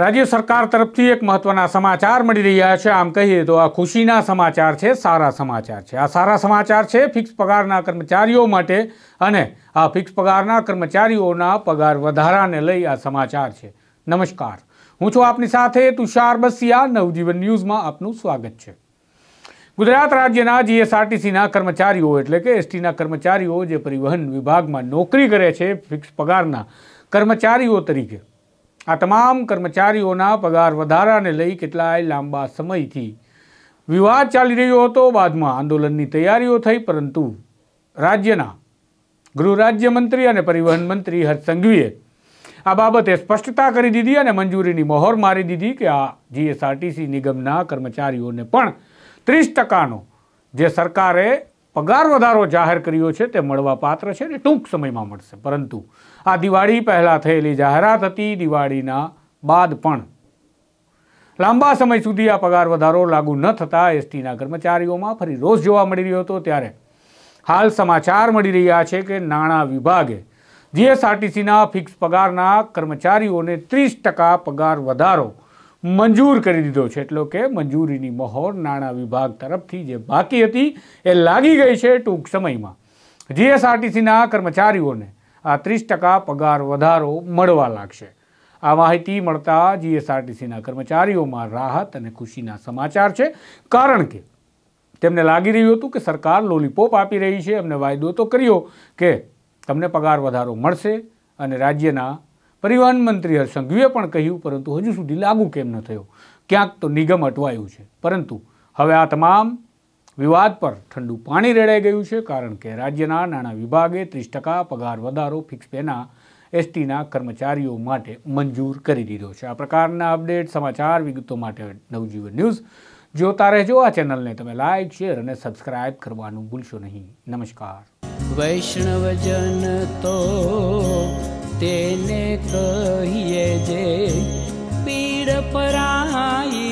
રાજ્ય સરકાર તરફથી એક મહત્વના સમાચાર મળી રહ્યા છે આમ કહીએ તો આ ખુશીના સમાચાર છે સારા સમાચાર છે આ સારા સમાચાર છે ફિક્સ પગારના કર્મચારીઓ માટે અને આ ફિક્સ પગારના કર્મચારીઓના પગાર વધારાને લઈ આ સમાચાર છે નમસ્કાર હું છું આપની સાથે તુષાર બસિયા નવજીવન ન્યૂઝમાં આપનું સ્વાગત છે ગુજરાત રાજ્યના જીએસઆરટીસીના કર્મચારીઓ એટલે કે એસટીના કર્મચારીઓ જે પરિવહન વિભાગમાં નોકરી કરે છે ફિક્સ પગારના કર્મચારીઓ તરીકે આ તમામ કર્મચારીઓના પગાર વધારાને લઈ કેટલાય લાંબા સમયથી વિવાદ ચાલી રહ્યો હતો બાદમાં આંદોલનની તૈયારીઓ થઈ પરંતુ રાજ્યના ગૃહ રાજ્યમંત્રી અને પરિવહન મંત્રી હર્ષ સંઘવીએ આ બાબતે સ્પષ્ટતા કરી દીધી અને મંજૂરીની મહોર મારી દીધી કે આ જીએસઆરટીસી નિગમના કર્મચારીઓને પણ ત્રીસ ટકાનો જે સરકારે પગાર વધારો જાહેર કર્યો છે તે મળવા પાત્ર છે ને ટૂંક સમયમાં મળશે પરંતુ આ દિવાળી પહેલાં થયેલી જાહેરાત હતી દિવાળીના બાદ પણ લાંબા સમય સુધી આ પગાર વધારો લાગુ ન થતાં એસટીના કર્મચારીઓમાં ફરી રોષ જોવા મળી રહ્યો હતો ત્યારે હાલ સમાચાર મળી રહ્યા છે કે નાણાં વિભાગે જીએસઆરટીસીના ફિક્સ પગારના કર્મચારીઓને ત્રીસ ટકા પગાર વધારો મંજૂર કરી દીધો છે એટલે કે મંજૂરીની મહોર નાણાં વિભાગ તરફથી જે બાકી હતી એ લાગી ગઈ છે ટૂંક સમયમાં જીએસઆરટીસીના કર્મચારીઓને આ ત્રીસ ટકા પગાર વધારો મળવા લાગશે આ માહિતી મળતા જીએસઆરટીસીના કર્મચારીઓમાં રાહત અને ખુશીના સમાચાર છે કારણ કે તેમને લાગી રહ્યું હતું કે સરકાર લોલીપોપ આપી રહી છે એમને વાયદો તો કર્યો કે તમને પગાર વધારો મળશે અને રાજ્યના પરિવહન મંત્રી હરસંઘવીએ પણ કહ્યું પરંતુ હજુ સુધી લાગુ કેમ ન થયો ક્યાંક તો નિગમ અટવાયું છે પરંતુ હવે આ તમામ વિવાદ પર ઠંડુ પાણી રેડાઈ ગયું છે કારણ કે રાજ્યના નાણાં વિભાગે ત્રીસ ટકા પગાર વધારો ફિક્સ પેના એસટીના કર્મચારીઓ માટે મંજૂર કરી દીધો છે આ પ્રકારના અપડેટ સમાચાર વિગતો માટે નવજીવન ન્યૂઝ જોતા રહેજો આ ચેનલને તમે લાઇક શેર અને સબસ્ક્રાઇબ કરવાનું ભૂલશો નહીં નમસ્કાર વૈષ્ણવજન તો तेने तौ ये जे पीडपराही